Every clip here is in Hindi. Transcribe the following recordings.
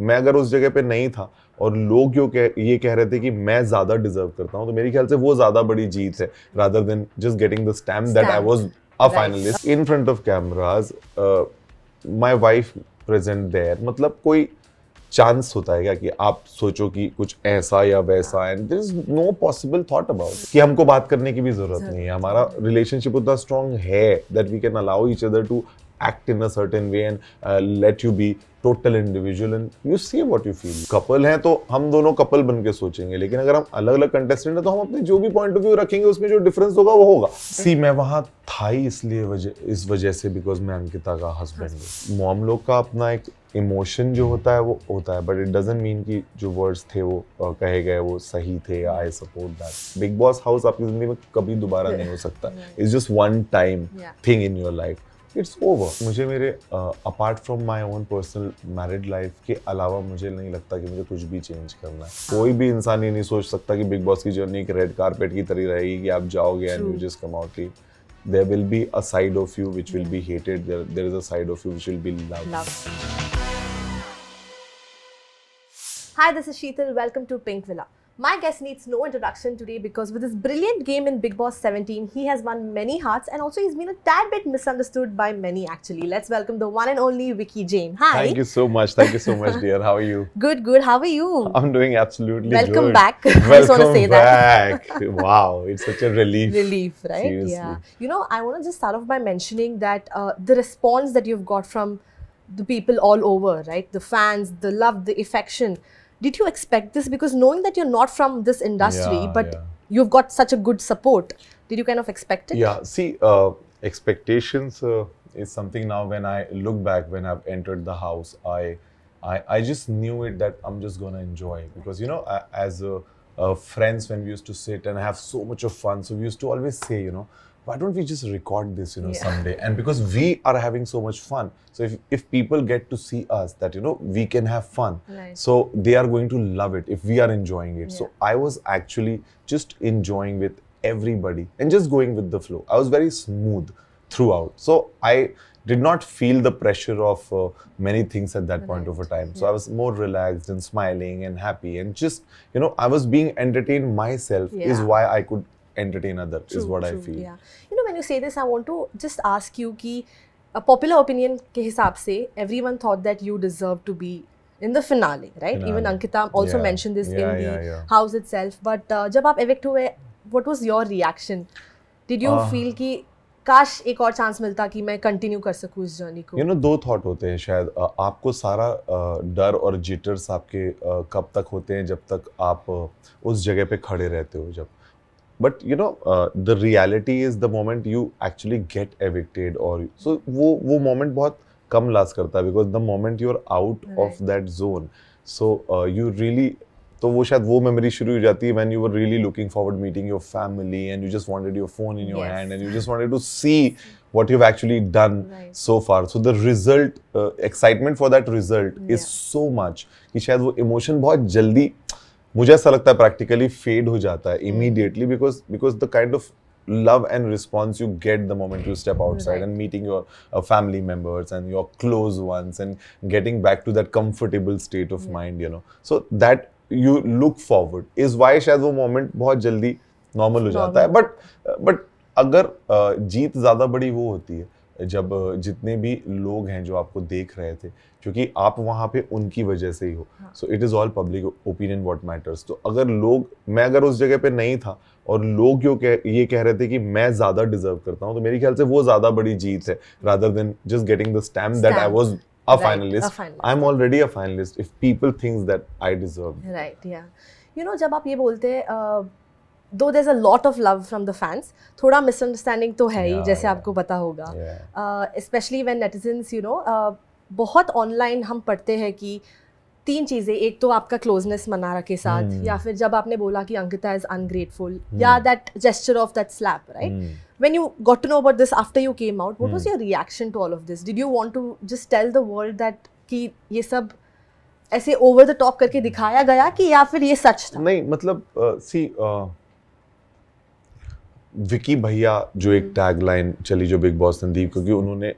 मैं अगर उस जगह पे नहीं था और लोग क्यों कह ये कह रहे थे कि मैं ज़्यादा डिजर्व करता हूँ तो मेरे ख्याल से वो ज़्यादा बड़ी जीत है rather than just getting the stamp that I was a finalist in front of cameras my wife present there मतलब कोई चांस होता है क्या कि आप सोचो कि कुछ ऐसा या वैसा and there is no possible thought about कि हमको बात करने की भी जरूरत नहीं है हमारा रिलेशनशिप उतना स्ट्रांग है that we can allow each other to act in a certain way and uh, let you be total individual and you see what you feel couple हैं तो हम दोनों कपल बन के सोचेंगे लेकिन अगर हम अलग अलग कंटेस्टेंट हैं तो हम अपने जो भी पॉइंट ऑफ व्यू रखेंगे उसमें जो डिफरेंस होगा वो होगा सी मैं वहाँ था ही इसलिए वजह इस वजह से बिकॉज मैं अंकिता का हस्बैंड हूँ मोम लोग का अपना एक इमोशन जो होता है वो होता है बट इट डजेंट मीन कि जो वर्ड्स थे वो कहे गए वो सही थे I support that Bigg Boss house आपकी जिंदगी में कभी दोबारा नहीं हो सकता it's just one time thing in your life it's over मुझे मेरे apart from my own personal married life के अलावा मुझे नहीं लगता कि मुझे कुछ भी चेंज करना है हाँ। कोई भी इंसान ये नहीं सोच सकता कि बिग बॉस की जर्नी एक रेड कारपेट की तरह रहेगी कि आप जाओगे and you just come out ही there will be a side of you which will be hated there is a side of you which will be love hi this is Sheetal welcome to Pinkvilla My guest needs no introduction today because with his brilliant game in Big Boss 17, he has won many hearts and also he's been a tad bit misunderstood by many actually. Let's welcome the one and only Vicky Jane. Hi. Thank you so much. Thank you so much, dear. How are you? Good, good. How are you? I'm doing absolutely Welcome good. back. Welcome I just want to say back. that. wow, it's such a relief. Relief, right? Seriously. Yeah. You know, I want to just start off by mentioning that uh, the response that you've got from the people all over, right? The fans, the love, the affection did you expect this because knowing that you're not from this industry yeah, but yeah. you've got such a good support did you kind of expect it yeah see uh, expectations uh, is something now when i look back when i've entered the house i i, I just knew it that i'm just going to enjoy because you know as a friends when we used to sit and have so much of fun so we used to always say you know why don't we just record this you know yeah. someday and because we are having so much fun so if, if people get to see us that you know we can have fun so they are going to love it if we are enjoying it yeah. so i was actually just enjoying with everybody and just going with the flow i was very smooth throughout so i did not feel the pressure of uh, many things at that right. point of a time. So yeah. I was more relaxed and smiling and happy and just, you know, I was being entertained myself yeah. is why I could entertain other true, is what true, I feel. Yeah. You know, when you say this, I want to just ask you se, everyone thought that you deserve to be in the finale, right? Finale. Even Ankita also yeah. mentioned this yeah, in the yeah, yeah. house itself. But uh, jab aap evict hue, what was your reaction? Did you uh, feel ki काश एक और चांस मिलता कि मैं कंटिन्यू कर सकूं इस जर्नी को यू you नो know, दो थॉट होते हैं शायद आपको सारा डर और जिटर्स आपके कब तक होते हैं जब तक आप उस जगह पे खड़े रहते हो जब but you know the reality is the moment you actually get evicted और सो वो वो मोमेंट बहुत कम लास्ट करता है because the moment you are out of that zone so you really तो वो शायद वो मेमोरी शुरू हो जाती है when you were really looking forward meeting your family and you just wanted your phone in your hand and you just wanted to see what you've actually done right. so far. So the result, uh, excitement for that result yeah. is so much कि शायद वो emotion बहुत जल्दी मुझे ऐसा लगता है प्रैक्टिकली फेड हो जाता है immediately because because the kind of love and response you get the moment you step outside and meeting your family members and your close ones and getting back to that comfortable state of mind you know so that you look forward is why शायद वो मोमेंट बहुत जल्दी नॉर्मल हो जाता है बट बट अगर uh, जीत ज़्यादा बड़ी वो होती है जब जितने भी लोग हैं जो आपको देख रहे थे क्योंकि आप वहाँ पे उनकी वजह से ही हो so it is all public opinion what matters तो अगर लोग मैं अगर उस जगह पे नहीं था और लोग क्यों कह ये कह रहे थे कि मैं ज़्यादा डिजर्व करता हूँ तो मेरे ख्याल से वो ज़्यादा बड़ी जीत है rather than just getting the stamp that I was a right, finalist. a finalist. I'm already a finalist. If people thinks that I deserve. Right. Yeah. You know, जब आप ये बोलते हैं though there a lot of love from the fans थोड़ा मिसअंडरस्टैंडिंग तो है ही yeah, जैसे yeah. आपको पता होगा specially when netizens you know बहुत ऑनलाइन हम पढ़ते हैं कि तीन चीज़ें एक तो आपका क्लोजनेस मनारा के साथ mm. या फिर जब आपने बोला कि अंकिता इज़ अनग्रेटफुल hmm. या that gesture of that slap right when you got to know about this after you came out what was your reaction to all of this did you want to just tell the world that कि ये सब ऐसे ओवर द टॉप करके दिखाया गया कि या फिर ये सच था नहीं मतलब सी uh, uh विकी भैया जो एक टैग हम्म। लाइन चली जो बिग बॉस संदीप क्योंकि उन्होंने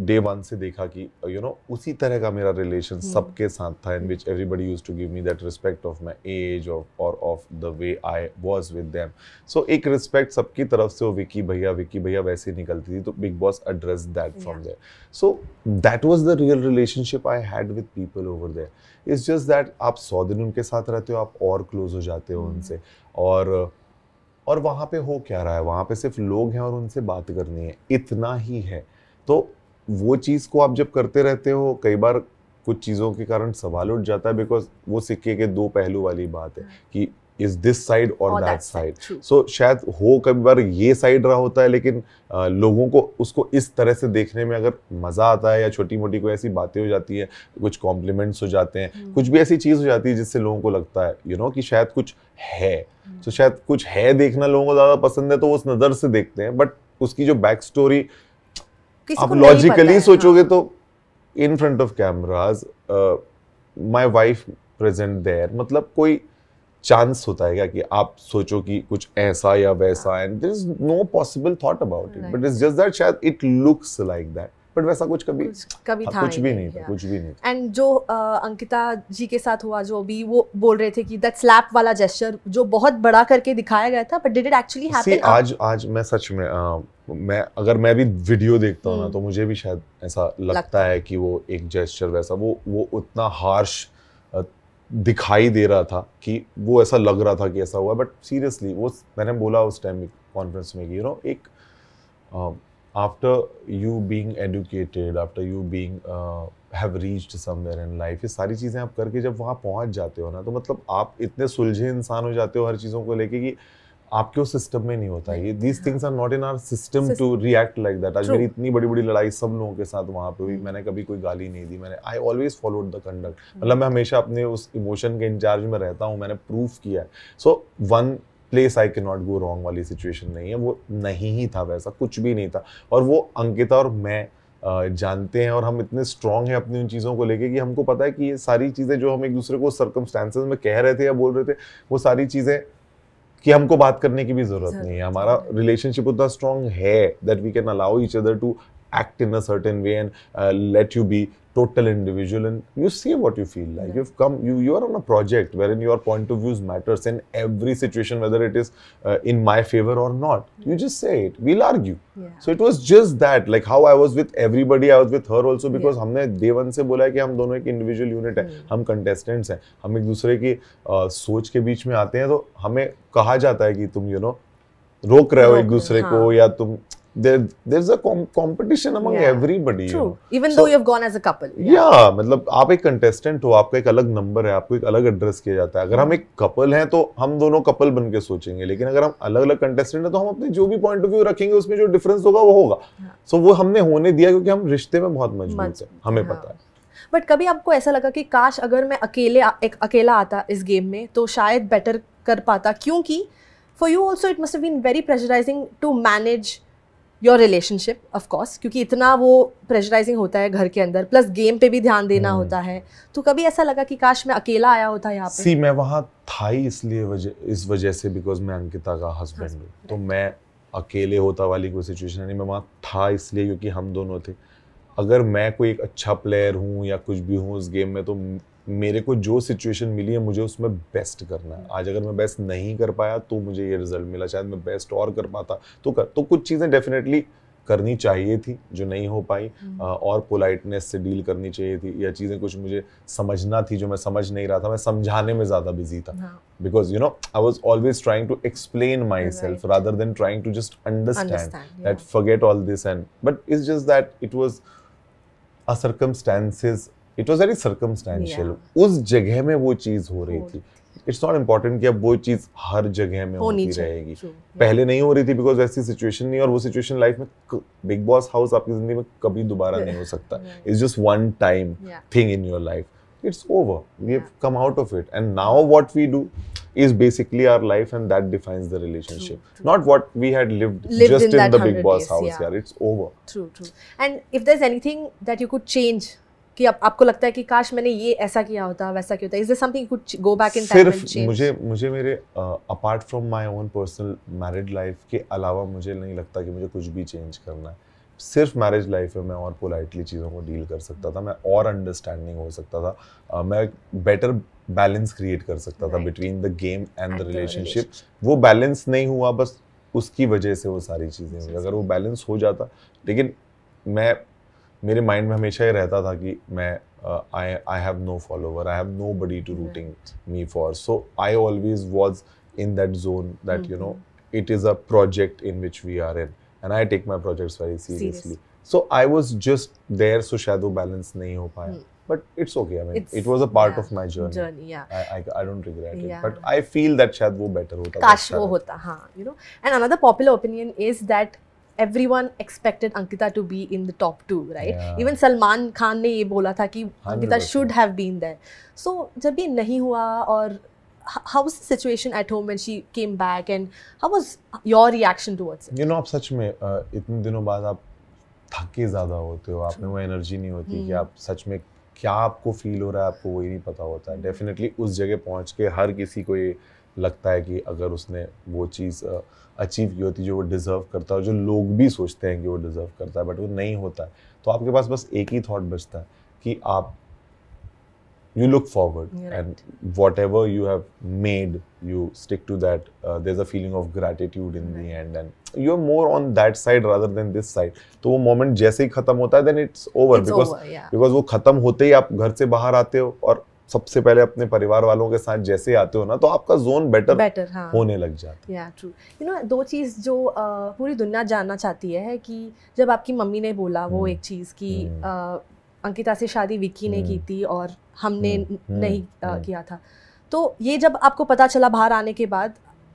डे वन से देखा कि यू you नो know, उसी तरह का मेरा रिलेशन हम्म। सबके साथ था in which everybody use to give me that respect of my age of or of the way I was with them so एक रिस्पेक्ट सबकी तरफ से वो विकी भैया विकी भैया वैसे ही निकलती थी तो Bigg Boss address that from there so that was the real relationship I had with people over there it's just that आप सौ दिन उनके साथ रहते हो आप और क्लोज हो जाते हो हम्म। उनसे और और वहाँ पे हो क्या रहा है वहाँ पे सिर्फ लोग हैं और उनसे बात करनी है इतना ही है तो वो चीज़ को आप जब करते रहते हो कई बार कुछ चीज़ों के कारण सवाल उठ जाता है बिकॉज वो सिक्के के दो पहलू वाली बात है हाँ। कि इज दिस साइड और दैट साइड सो शायद हो कभी बार ये साइड रहा होता है लेकिन आ, लोगों को उसको इस तरह से देखने में अगर मज़ा आता है या छोटी मोटी कोई ऐसी बातें हो जाती है कुछ कॉम्प्लीमेंट्स हो जाते हैं hmm. कुछ भी ऐसी चीज़ हो जाती है जिससे लोगों को लगता है यू you नो know, कि शायद कुछ है तो hmm. so, शायद कुछ है देखना लोगों को ज़्यादा पसंद है तो वो उस नज़र से देखते हैं बट उसकी जो बैक स्टोरी आप लॉजिकली सोचोगे हाँ। तो in front of cameras my wife present there मतलब कोई चांस होता है क्या कि आप सोचो कि कुछ ऐसा या वैसा and there is no possible thought about it but is just that शायद it looks like that but वैसा कुछ कभी कभी हाँ, था कुछ भी नहीं था कुछ भी नहीं एंड जो अंकिता जी के साथ हुआ जो भी वो बोल रहे थे कि दैट स्लैप वाला जेस्चर जो बहुत बड़ा करके दिखाया गया था but did it actually happen आज आज मैं सच में मैं अगर मैं भी वीडियो देखता हूँ ना हम्म। तो मुझे भी शायद ऐसा लगता है कि वो एक जेस्चर वैसा वो वो उतना हार्श दिखाई दे रहा था कि वो ऐसा लग रहा था कि ऐसा हुआ बट सीरियसली वो मैंने बोला उस टाइम कॉन्फ्रेंस में कि यू नो एक after you being educated after you being have reached somewhere in life ये सारी चीज़ें आप करके जब वहाँ पहुँच जाते हो ना तो मतलब आप इतने सुलझे इंसान हो जाते हो हर चीज़ों को लेके कि आपके उस सिस्टम में नहीं होता ये these things are not in our system to react like that आज मेरी इतनी बड़ी बड़ी लड़ाई सब लोगों के साथ वहाँ पे हुई hmm. मैंने कभी कोई गाली नहीं दी मैंने I always followed the conduct मतलब मैं हमेशा अपने उस इमोशन के इंचार्ज में रहता हूँ मैंने प्रूफ किया है so one place I can not go wrong वाली सिचुएशन नहीं है वो नहीं ही था वैसा कुछ भी नहीं था और वो अंकिता और मैं जानते हैं और हम इतने स्ट्रांग हैं अपनी उन चीज़ों को लेके कि हमको पता है कि ये सारी चीज़ें जो हम एक दूसरे को सरकमस्टांसिस में कह रहे थे या बोल रहे थे वो सारी चीज़ें कि हमको बात करने की भी जरूरत नहीं है हमारा रिलेशनशिप उतना स्ट्रांग है that we can allow each other to act in a certain way and let you be total individual and you see what you feel like yeah. you've come you you are on a project wherein your point of views matters in every situation whether it is uh, in my favor or not yeah. you just say it we'll argue yeah. so it was just that like how i was with everybody i was with her also because yeah. humne day one से बोला है कि हम दोनों एक इंडिविजुअल यूनिट है हम कंटेस्टेंट्स हैं हम एक दूसरे की आ, सोच के बीच में आते हैं तो हमें कहा जाता है कि तुम you you know, rok rahe ho ek dusre ko ya tum there there's a com- competition among yeah. everybody True. You know? even so, though you've gone as a couple yeah, yeah matlab aap ek contestant ho aapka ek alag number hai aapko ek alag address kiya jata hai agar hum ek couple hain to hum dono couple banke sochenge lekin agar hum alag alag contestant hain to hum apne jo bhi point of view rakhenge usme jo difference hoga wo hoga so, wo humne hone diya kyunki hum rishte mein bahut majboot hain hame pata hai but कभी आपको ऐसा लगा कि काश अगर मैं अकेले एक अकेला आता इस गेम में तो शायद बेटर कर पाता क्योंकि for you also it must been very pressurising to manage your relationship of course क्योंकि इतना वो प्रेशराइजिंग होता है घर के अंदर प्लस गेम पे भी ध्यान देना hmm. होता है तो कभी ऐसा लगा कि काश मैं अकेला आया होता यहाँ सी मैं वहाँ था ही इसलिए वजह इस वजह से बिकॉज मैं अंकिता का हस्बैंड हूँ तो मैं अकेले होता वाली कोई सिचुएशन नहीं मैं वहाँ था इसलिए क्योंकि हम दोनों थे अगर मैं कोई एक अच्छा प्लेयर हूँ या कुछ भी हूँ उस गेम में तो मेरे को जो सिचुएशन मिली है मुझे उसमें बेस्ट करना है आज अगर मैं बेस्ट नहीं कर पाया तो मुझे ये रिजल्ट मिला शायद मैं बेस्ट और कर पाता तो कर तो कुछ चीज़ें डेफिनेटली करनी चाहिए थी जो नहीं हो पाई हम्म। और पोलाइटनेस से डील करनी चाहिए थी या चीज़ें कुछ मुझे समझना थी जो मैं समझ नहीं रहा था मैं समझाने में ज़्यादा बिजी था because you know I was always trying to explain my self rather than trying to just understand that forget all this and but is just that it was a circumstances it was very circumstantial उस जगह में वो चीज हो रही थी इट्स नॉट इम्पॉर्टेंट कि अब वो चीज हर जगह में होती रहेगी पहले नहीं हो रही थी बिकॉज ऐसी सिचुएशन नहीं और वो सिचुएशन लाइफ में बिग बॉस हाउस आपकी जिंदगी में कभी दोबारा नहीं हो सकता it's just one time thing in your life it's over. We have yeah. come out of it. And now what we do is basically our life and that defines the relationship. True, true. Not what we had lived, lived just in, in the big boss days, house. Yeah. yeah. it's over. True, true. And if there's anything that you could change कि आप, आपको लगता है कि काश मैंने ये ऐसा किया होता वैसा किया होता इज दिस समथिंग कुछ गो बैक इन टाइम सिर्फ मुझे मुझे मेरे apart from my own personal married life के अलावा मुझे नहीं लगता कि मुझे कुछ भी चेंज करना है सिर्फ मैरिज लाइफ में मैं और पोलाइटली चीज़ों को डील कर सकता था मैं और अंडरस्टैंडिंग हो सकता था uh, मैं बेटर बैलेंस क्रिएट कर सकता right. था between the game and the relationship वो बैलेंस नहीं हुआ बस उसकी वजह से वो सारी चीज़ें हुई अगर वो बैलेंस हो जाता लेकिन मैं मेरे माइंड में हमेशा ये रहता था कि मैं I I have no follower I have no buddy to rooting me for so I always was in that zone that you know it is a project in which we are in and I take my project very seriously so I was just there so शायद वो बैलेंस नहीं हो पाया but it's okay I mean it was a part of my journey I I don't regret it but I feel that शायद वो बेटर होता तो काश अच्छा वो होता हां you know and another popular opinion is that everyone expected Ankita to be in the top two right even Salman Khan ने ये बोला था कि Ankita should have been there so जब ये नहीं हुआ और how was the situation at home when she came back and how was your reaction towards it you know आप सच में इतने दिनों बाद आप थके ज़्यादा होते हो आप में वो एनर्जी नहीं होती कि हम्म। आप सच में क्या आपको फील हो रहा है आपको वही नहीं पता होता डेफिनेटली हम्म। उस जगह पहुंच के हर किसी को ये लगता है कि अगर उसने वो चीज़ अचीव की होती जो वो डिज़र्व करता है जो लोग भी सोचते हैं कि वो डिज़र्व करता है बट वो नहीं होता है तो आपके पास बस एक ही थॉट बचता है कि आप you look forward and whatever you have made you stick to that there a feeling of gratitude in the end and you are more on that side rather than this side तो वो मोमेंट जैसे ही खत्म होता है then it's over because because वो खत्म होते ही आप घर से बाहर आते हो और सबसे पहले अपने परिवार वालों के साथ जैसे आते हो ना तो आपका जोन बेटर बेटर हाँ. होने लग जाता है या ट्रू यू नो दो चीज़ जो आ, पूरी दुनिया जानना चाहती है कि जब आपकी मम्मी ने बोला वो हम्म। एक चीज़ की आ, हम्म। अंकिता से शादी विक्की ने की हम्म। थी और हमने नहीं आ, किया था तो ये जब आपको पता चला बाहर आने के बाद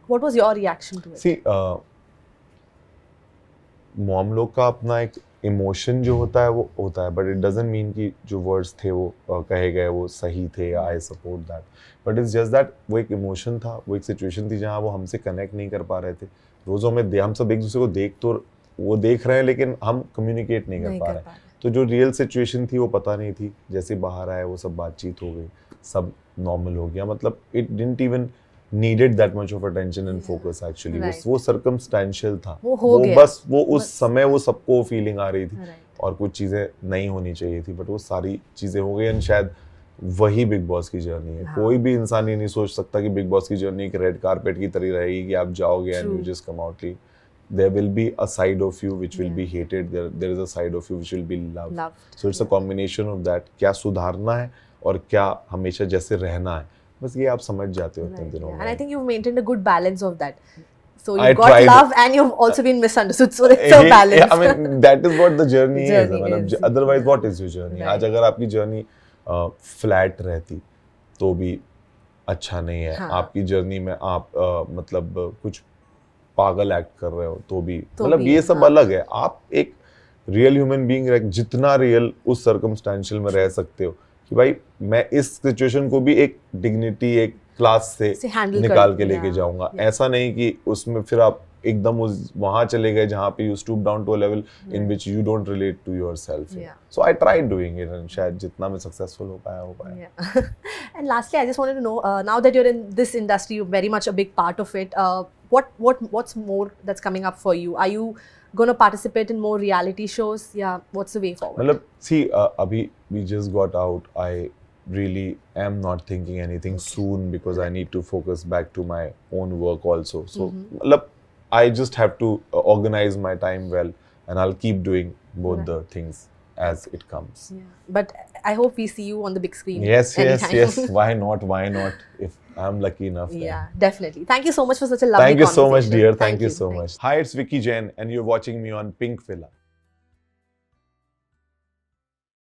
what was your reaction to it see mom लोग का अपना एक इमोशन जो होता है वो होता है बट इट डजेंट मीन कि जो वर्ड्स थे वो कहे गए वो सही थे I support that but it's just that वो एक इमोशन था वो एक सिचुएशन थी जहाँ वो हमसे कनेक्ट नहीं कर पा रहे थे रोज़ों में हम सब एक दूसरे को देख तो वो देख रहे हैं लेकिन हम कम्युनिकेट नहीं, नहीं कर पा रहे तो जो रियल सिचुएशन थी वो पता नहीं थी जैसे बाहर आए वो सब बातचीत हो गई सब नॉर्मल हो गया मतलब it didn't even needed that much of attention and focus actually वो वो circumstantial था वो, हो वो गया. बस वो उस बस... समय वो सबको फीलिंग आ रही थी right. और कुछ चीज़ें नहीं होनी चाहिए थी बट वो सारी चीज़ें हो गई एंड शायद वही बिग बॉस की जर्नी है हाँ. कोई भी इंसान ये नहीं सोच सकता कि बिग बॉस की जर्नी एक रेड कारपेट की तरह रहेगी कि आप जाओगे and you just come out there will be a side of you which will be hated there is a side of you which will be loved so it's a combination of that क्या सुधारना है और क्या हमेशा जैसे रहना है बस ये आप समझ जाते हो इतने दिनों में and I think you maintain a good balance of that so you got love and you have also been misunderstood so it's a balance I mean that is what the journey is मतलब otherwise what is your journey आज अगर आपकी जर्नी फ्लैट uh, रहती तो भी अच्छा नहीं है हाँ. आपकी जर्नी में आप uh, मतलब uh, कुछ पागल एक्ट कर रहे हो तो भी तो मतलब भी, ये सब हाँ. अलग है आप एक रियल ह्यूमन बीइंग जितना रियल उस सर्कमस्टेंशियल में रह सकते हो कि भाई मैं इस सिचुएशन को भी एक डिग्निटी एक क्लास से, से निकाल के लेके हाँ। जाऊंगा ऐसा नहीं कि उसमें फिर आप एकदम उस वहां चले गए जहां पे you stoop down to a level in which you don't relate to your self so I try doing it and शायद जितना मैं सक्सेसफुल हो पाया हो पाया and lastly I just wanted to know now that you are in this industry you very much a big part of it what what what's more that's coming up for you are you going to participate in more reality shows? Yeah, what's the way forward? Malab, see, uh, Abhi, we just got out. I really am not thinking anything soon because I need to focus back to my own work also. So, mm-hmm. I just have to uh, organize my time well and I'll keep doing both right. the things as it comes. Yeah. But I hope we see you on the big screen. Yes, anytime. yes, yes. Why not? Why not? If I'm lucky enough. Then. Yeah, definitely. Thank you so much for such a lovely Thank you so much, dear. Thank, Thank you, you so much. Hi, it's Vicky Jain, and you're watching me on Pink Villa.